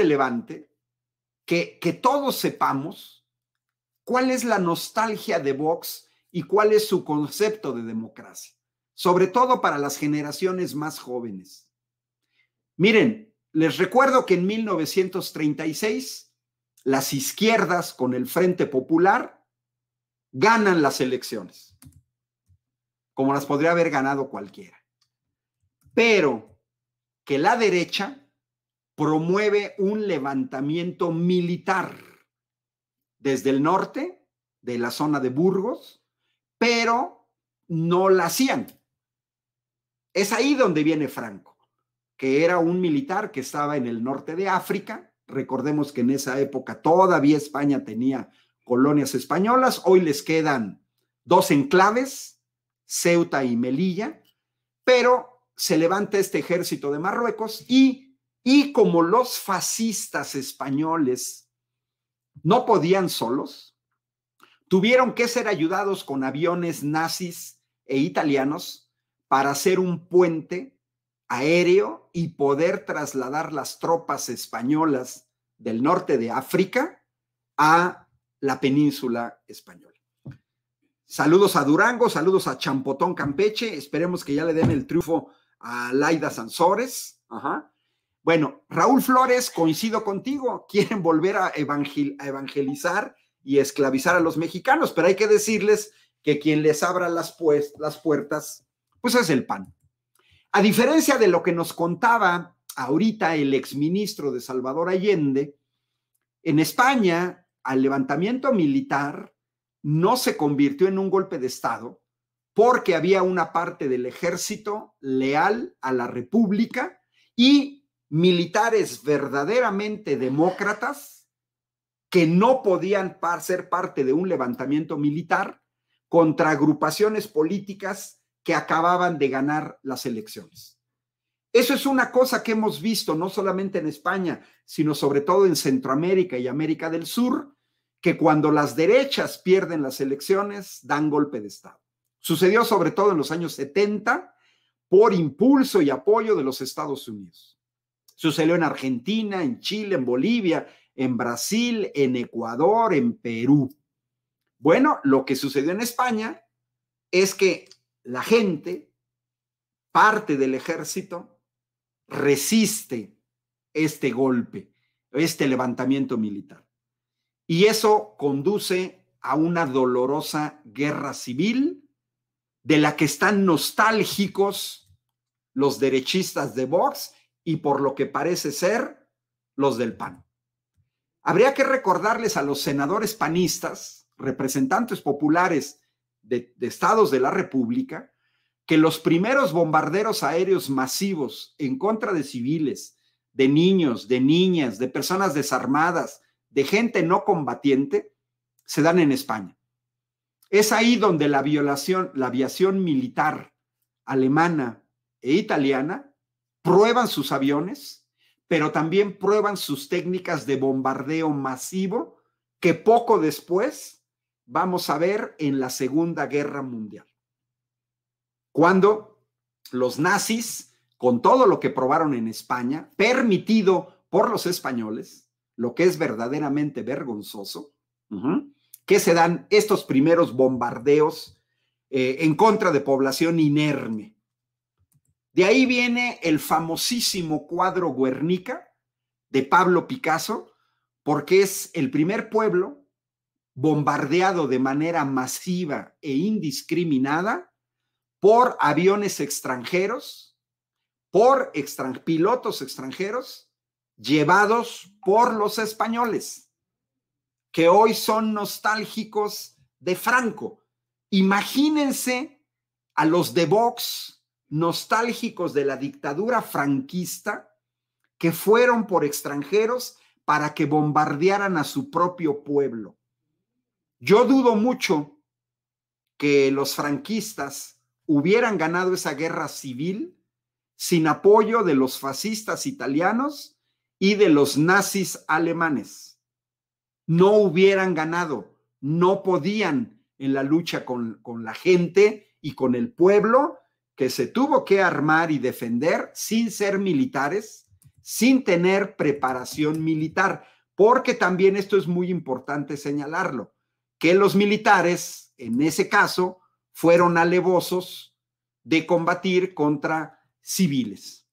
relevante que, que todos sepamos cuál es la nostalgia de Vox y cuál es su concepto de democracia, sobre todo para las generaciones más jóvenes. Miren, les recuerdo que en 1936 las izquierdas con el Frente Popular ganan las elecciones, como las podría haber ganado cualquiera. Pero que la derecha promueve un levantamiento militar desde el norte, de la zona de Burgos, pero no la hacían. Es ahí donde viene Franco, que era un militar que estaba en el norte de África. Recordemos que en esa época todavía España tenía colonias españolas, hoy les quedan dos enclaves, Ceuta y Melilla, pero se levanta este ejército de Marruecos y y como los fascistas españoles no podían solos, tuvieron que ser ayudados con aviones nazis e italianos para hacer un puente aéreo y poder trasladar las tropas españolas del norte de África a la península española. Saludos a Durango, saludos a Champotón Campeche, esperemos que ya le den el triunfo a Laida Sansores, ajá. Bueno, Raúl Flores, coincido contigo, quieren volver a, evangelizar y esclavizar a los mexicanos, pero hay que decirles que quien les abra las, pues-, las puertas, pues es el PAN. A diferencia de lo que nos contaba ahorita el exministro de Salvador Allende, en España al levantamiento militar no se convirtió en un golpe de Estado porque había una parte del ejército leal a la República y militares verdaderamente demócratas que no podían ser parte de un levantamiento militar contra agrupaciones políticas que acababan de ganar las elecciones. Eso es una cosa que hemos visto no solamente en España, sino sobre todo en Centroamérica y América del Sur, que cuando las derechas pierden las elecciones, dan golpe de Estado. Sucedió sobre todo en los años 70 por impulso y apoyo de los Estados Unidos. Sucedió en Argentina, en Chile, en Bolivia, en Brasil, en Ecuador, en Perú. Bueno, lo que sucedió en España es que la gente, parte del ejército, resiste este golpe, este levantamiento militar. Y eso conduce a una dolorosa guerra civil de la que están nostálgicos los derechistas de Vox y por lo que parece ser los del PAN. Habría que recordarles a los senadores panistas, representantes populares de, estados de la República, que los primeros bombarderos aéreos masivos en contra de civiles, de niños, de niñas, de personas desarmadas, de gente no combatiente, se dan en España. Es ahí donde la violación, la aviación militar alemana e italiana prueban sus aviones, pero también prueban sus técnicas de bombardeo masivo que poco después vamos a ver en la Segunda Guerra Mundial. Cuando los nazis, con todo lo que probaron en España, permitido por los españoles, lo que es verdaderamente vergonzoso, que se dan estos primeros bombardeos eh, en contra de población inerme. De ahí viene el famosísimo cuadro Guernica de Pablo Picasso, porque es el primer pueblo bombardeado de manera masiva e indiscriminada por aviones extranjeros, por pilotos extranjeros, llevados por los españoles, que hoy son nostálgicos de Franco. Imagínense a los de Vox, nostálgicos de la dictadura franquista que fueron por extranjeros para que bombardearan a su propio pueblo. Yo dudo mucho que los franquistas hubieran ganado esa guerra civil sin apoyo de los fascistas italianos y de los nazis alemanes. No hubieran ganado, no podían en la lucha con, con la gente y con el pueblo que se tuvo que armar y defender sin ser militares, sin tener preparación militar, porque también esto es muy importante señalarlo, que los militares, en ese caso, fueron alevosos de combatir contra civiles.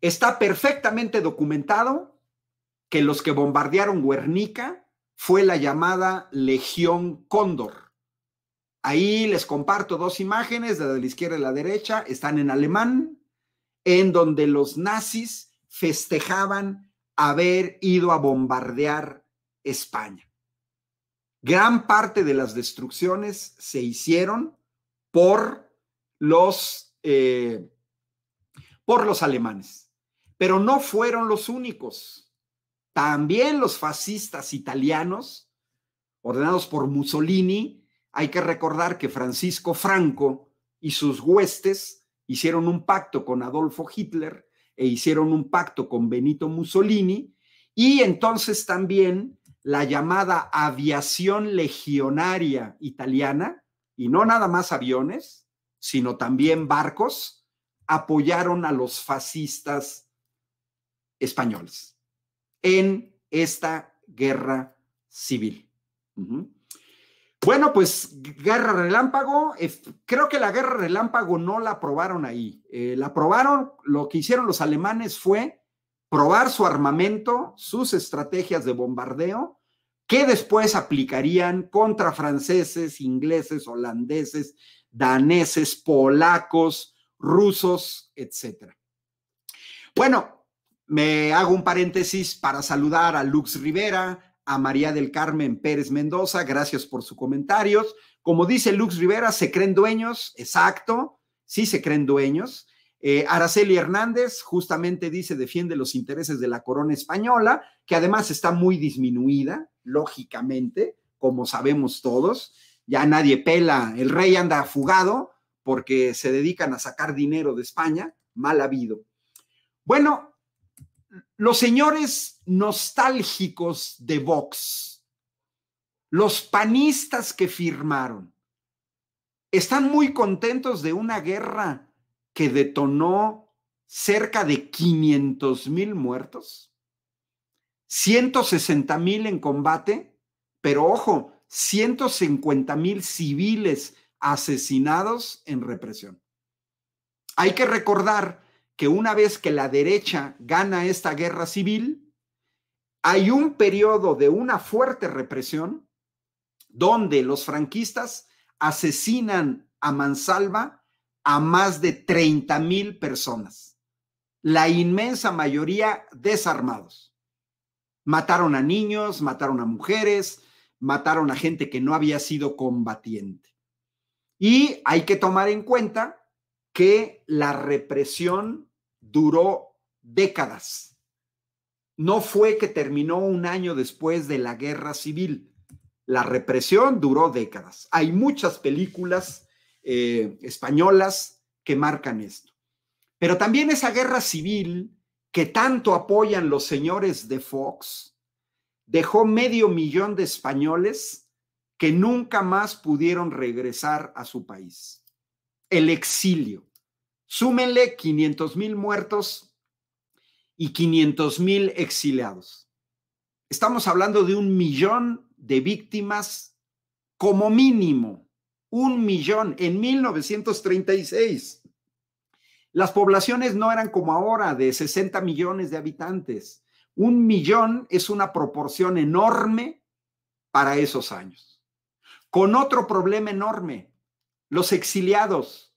Está perfectamente documentado que los que bombardearon Guernica fue la llamada Legión Cóndor Ahí les comparto dos imágenes, de la izquierda y la derecha, están en alemán, en donde los nazis festejaban haber ido a bombardear España. Gran parte de las destrucciones se hicieron por los, eh, por los alemanes, pero no fueron los únicos. También los fascistas italianos, ordenados por Mussolini, hay que recordar que Francisco Franco y sus huestes hicieron un pacto con Adolfo Hitler e hicieron un pacto con Benito Mussolini y entonces también la llamada aviación legionaria italiana, y no nada más aviones, sino también barcos, apoyaron a los fascistas españoles en esta guerra civil. Bueno, pues Guerra Relámpago, eh, creo que la Guerra Relámpago no la probaron ahí. Eh, la probaron, lo que hicieron los alemanes fue probar su armamento, sus estrategias de bombardeo, que después aplicarían contra franceses, ingleses, holandeses, daneses, polacos, rusos, etc. Bueno, me hago un paréntesis para saludar a Lux Rivera, a María del Carmen Pérez Mendoza, gracias por sus comentarios. Como dice Lux Rivera, se creen dueños, exacto, sí se creen dueños. Eh, Araceli Hernández justamente dice defiende los intereses de la corona española, que además está muy disminuida, lógicamente, como sabemos todos. Ya nadie pela, el rey anda fugado porque se dedican a sacar dinero de España, mal habido. Bueno, los señores nostálgicos de Vox, los panistas que firmaron, están muy contentos de una guerra que detonó cerca de 500 mil muertos, 160 mil en combate, pero ojo, 150 mil civiles asesinados en represión. Hay que recordar que una vez que la derecha gana esta guerra civil, hay un periodo de una fuerte represión donde los franquistas asesinan a mansalva a más de 30 mil personas, la inmensa mayoría desarmados. Mataron a niños, mataron a mujeres, mataron a gente que no había sido combatiente. Y hay que tomar en cuenta que la represión duró décadas. No fue que terminó un año después de la guerra civil. La represión duró décadas. Hay muchas películas eh, españolas que marcan esto. Pero también esa guerra civil que tanto apoyan los señores de Fox dejó medio millón de españoles que nunca más pudieron regresar a su país. El exilio. Súmenle 500 mil muertos y 500 mil exiliados. Estamos hablando de un millón de víctimas como mínimo. Un millón en 1936. Las poblaciones no eran como ahora de 60 millones de habitantes. Un millón es una proporción enorme para esos años. Con otro problema enorme, los exiliados